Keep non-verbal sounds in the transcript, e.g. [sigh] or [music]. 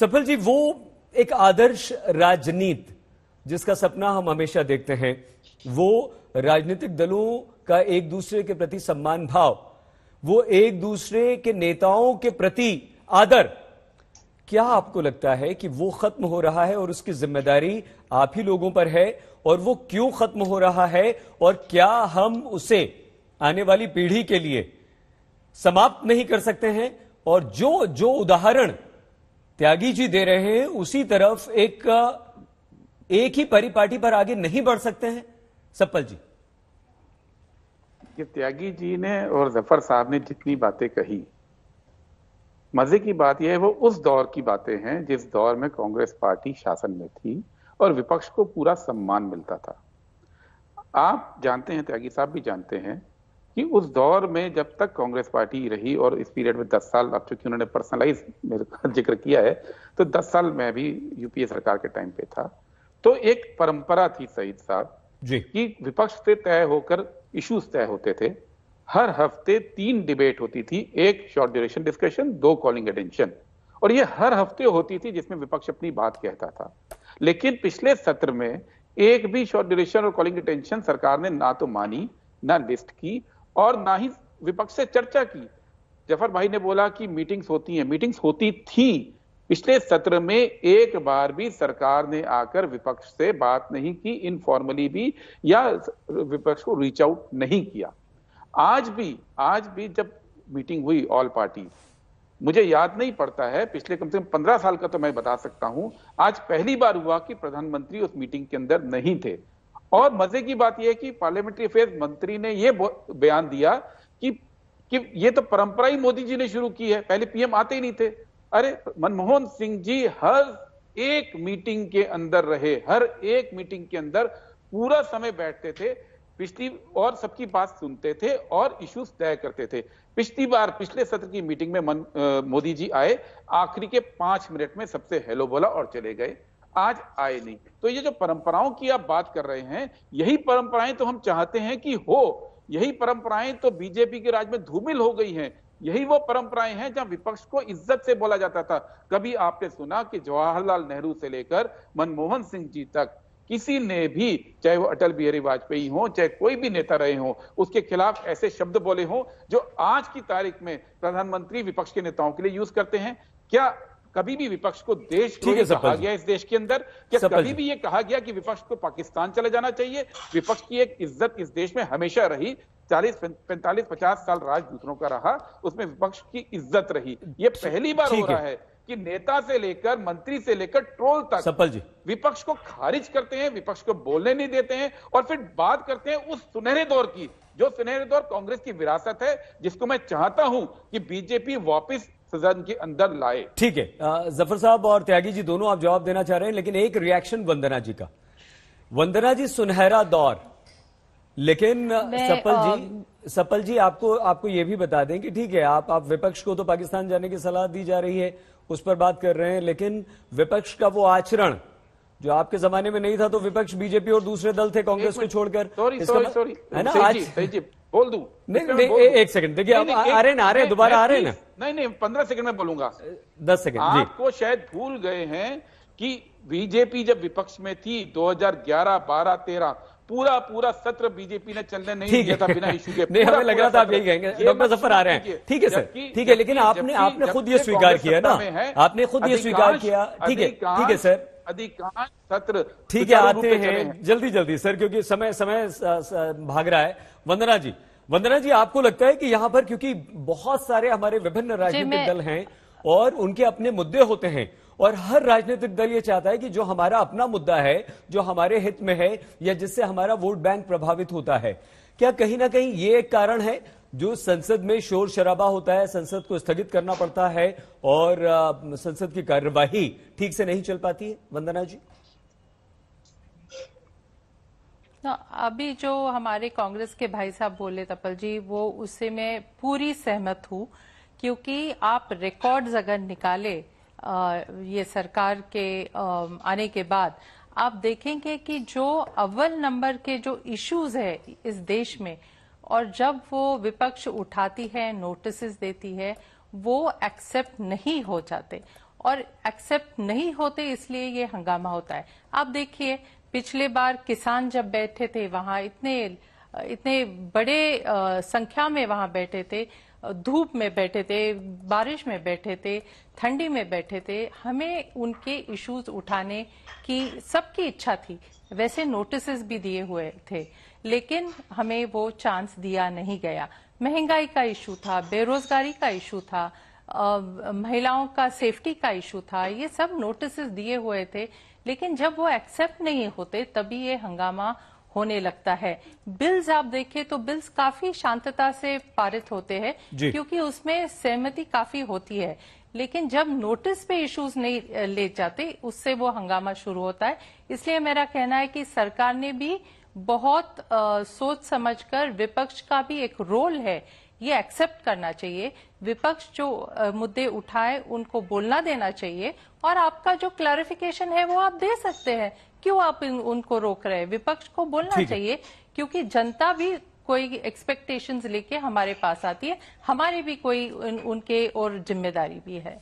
सफल जी वो एक आदर्श राजनीत जिसका सपना हम हमेशा देखते हैं वो राजनीतिक दलों का एक दूसरे के प्रति सम्मान भाव वो एक दूसरे के नेताओं के प्रति आदर क्या आपको लगता है कि वो खत्म हो रहा है और उसकी जिम्मेदारी आप ही लोगों पर है और वो क्यों खत्म हो रहा है और क्या हम उसे आने वाली पीढ़ी के लिए समाप्त नहीं कर सकते हैं और जो जो उदाहरण त्यागी जी दे रहे हैं उसी तरफ एक एक ही परिपाटी पर आगे नहीं बढ़ सकते हैं सप्पल जी त्यागी जी ने और जफर साहब ने जितनी बातें कही मजे की बात यह है वो उस दौर की बातें हैं जिस दौर में कांग्रेस पार्टी शासन में थी और विपक्ष को पूरा सम्मान मिलता था आप जानते हैं त्यागी साहब भी जानते हैं कि उस दौर में जब तक कांग्रेस पार्टी रही और इस पीरियड में 10 साल अब चूंकि उन्होंने पर्सनलाइज [laughs] जिक्र किया है तो 10 साल मैं भी यूपीए सरकार के टाइम पे था तो एक परंपरा थी सईद साहब जी कि विपक्ष से तय होकर इश्यूज तय होते थे हर हफ्ते तीन डिबेट होती थी एक शॉर्ट ड्यूरेशन डिस्कशन दो कॉलिंग अटेंशन और ये हर हफ्ते होती थी जिसमें विपक्ष अपनी बात कहता था लेकिन पिछले सत्र में एक भी शॉर्ट ड्यूरेशन और कॉलिंग अटेंशन सरकार ने ना तो मानी ना लिस्ट की और ना ही विपक्ष से चर्चा की जफर भाई ने बोला कि मीटिंग्स होती हैं मीटिंग्स होती थी पिछले सत्र में एक बार भी सरकार ने आकर विपक्ष से बात नहीं की इनफॉर्मली भी या विपक्ष को रीच आउट नहीं किया आज भी आज भी जब मीटिंग हुई ऑल पार्टी मुझे याद नहीं पड़ता है पिछले कम से कम पंद्रह साल का तो मैं बता सकता हूं आज पहली बार हुआ कि प्रधानमंत्री उस मीटिंग के अंदर नहीं थे और मजे की बात यह कि पार्लियामेंट्री अफेयर मंत्री ने यह बयान दिया कि कि ये तो परंपरा ही मोदी जी ने शुरू की है पहले पीएम आते ही नहीं थे अरे मनमोहन सिंह जी हर एक मीटिंग के अंदर रहे हर एक मीटिंग के अंदर पूरा समय बैठते थे पिछली और सबकी बात सुनते थे और इश्यूज तय करते थे पिछली बार पिछले सत्र की मीटिंग में मन, मोदी जी आए आखिरी के पांच मिनट में सबसे हेलो बोला और चले गए आज आए नहीं तो ये जो परंपराओं की आप बात कर रहे हैं यही परंपराएं तो हम चाहते हैं कि हो यही परंपराएं तो बीजेपी के राज में धूमिल हो गई हैं यही वो परंपराएं हैं जहां विपक्ष को इज्जत से बोला जाता था कभी आपने सुना कि जवाहरलाल नेहरू से लेकर मनमोहन सिंह जी तक किसी ने भी चाहे वो अटल बिहारी वाजपेयी हो चाहे कोई भी नेता रहे हो उसके खिलाफ ऐसे शब्द बोले हों जो आज की तारीख में प्रधानमंत्री विपक्ष के नेताओं के लिए यूज करते हैं क्या कभी भी विपक्ष को देश ठीक है कहा गया इस देश के अंदर क्या कभी भी ये कहा गया कि विपक्ष को पाकिस्तान चले जाना चाहिए विपक्ष की एक इज्जत इस देश में हमेशा रही चालीस पैंतालीस पचास साल राज दूसरों का रहा उसमें विपक्ष की इज्जत रही ये पहली बार हो रहा है कि नेता से लेकर मंत्री से लेकर ट्रोल तक सपल जी विपक्ष को खारिज करते हैं विपक्ष को बोलने नहीं देते हैं और फिर बात करते हैं उस सुनहरे दौर की जो सुनहरे दौर कांग्रेस की विरासत है जिसको मैं चाहता हूं कि बीजेपी वापस सदन के अंदर लाए ठीक है जफर साहब और त्यागी जी दोनों आप जवाब देना चाह रहे हैं लेकिन एक रिएक्शन वंदना जी का वंदना जी सुनहरा दौर लेकिन सपल जी सपल जी आपको आपको यह भी बता दें कि ठीक है आप आप विपक्ष को तो पाकिस्तान जाने की सलाह दी जा रही है उस पर बात कर रहे हैं लेकिन विपक्ष का वो आचरण जो आपके जमाने में नहीं था तो विपक्ष बीजेपी और दूसरे दल थे कांग्रेस को छोड़कर सॉरी है ना आज बोल दू नहीं एक सेकंड देखिए आप आ रहे ना आ रहे दोबारा आ रहे ना नहीं नहीं पंद्रह सेकंड में बोलूंगा दस सेकंड आपको शायद भूल गए हैं कि बीजेपी जब विपक्ष में थी 2011 12 13 पूरा पूरा सत्र बीजेपी ने चलने नहीं दिया था बिना इशू के [laughs] नहीं हमें लग रहा था आप यही कहेंगे डॉक्टर जफर आ रहे हैं ठीक है सर ठीक है लेकिन आपने आपने खुद ये स्वीकार किया ना आपने खुद ये स्वीकार किया ठीक है ठीक है सर अधिकांश सत्र ठीक है आते हैं जल्दी जल्दी सर क्योंकि समय समय भाग रहा है वंदना जी वंदना जी आपको लगता है कि यहाँ पर क्योंकि बहुत सारे हमारे विभिन्न राजनीतिक दल हैं और उनके अपने मुद्दे होते हैं और हर राजनीतिक दल ये चाहता है कि जो हमारा अपना मुद्दा है जो हमारे हित में है या जिससे हमारा वोट बैंक प्रभावित होता है क्या कहीं ना कहीं ये एक कारण है जो संसद में शोर शराबा होता है संसद को स्थगित करना पड़ता है और संसद की कार्यवाही ठीक से नहीं चल पाती है वंदना जी ना अभी जो हमारे कांग्रेस के भाई साहब बोले तपल जी वो उससे मैं पूरी सहमत हूं क्योंकि आप रिकॉर्ड्स अगर निकाले ये सरकार के आने के बाद आप देखेंगे कि जो अव्वल नंबर के जो इश्यूज है इस देश में और जब वो विपक्ष उठाती है नोटिस देती है वो एक्सेप्ट नहीं हो जाते और एक्सेप्ट नहीं होते इसलिए ये हंगामा होता है आप देखिए पिछले बार किसान जब बैठे थे वहां इतने इतने बड़े संख्या में वहां बैठे थे धूप में बैठे थे बारिश में बैठे थे ठंडी में बैठे थे हमें उनके इश्यूज उठाने की सबकी इच्छा थी वैसे नोटिस भी दिए हुए थे लेकिन हमें वो चांस दिया नहीं गया महंगाई का इशू था बेरोजगारी का इशू था महिलाओं का सेफ्टी का इशू था ये सब नोटिस दिए हुए थे लेकिन जब वो एक्सेप्ट नहीं होते तभी ये हंगामा होने लगता है बिल्स आप देखें तो बिल्स काफी शांतता से पारित होते हैं क्योंकि उसमें सहमति काफी होती है लेकिन जब नोटिस पे इश्यूज नहीं ले जाते उससे वो हंगामा शुरू होता है इसलिए मेरा कहना है कि सरकार ने भी बहुत आ, सोच समझकर विपक्ष का भी एक रोल है ये एक्सेप्ट करना चाहिए विपक्ष जो मुद्दे उठाए उनको बोलना देना चाहिए और आपका जो क्लैरिफिकेशन है वो आप दे सकते हैं क्यों आप इन, उनको रोक रहे हैं विपक्ष को बोलना चाहिए क्योंकि जनता भी कोई एक्सपेक्टेशंस लेके हमारे पास आती है हमारी भी कोई उन, उनके और जिम्मेदारी भी है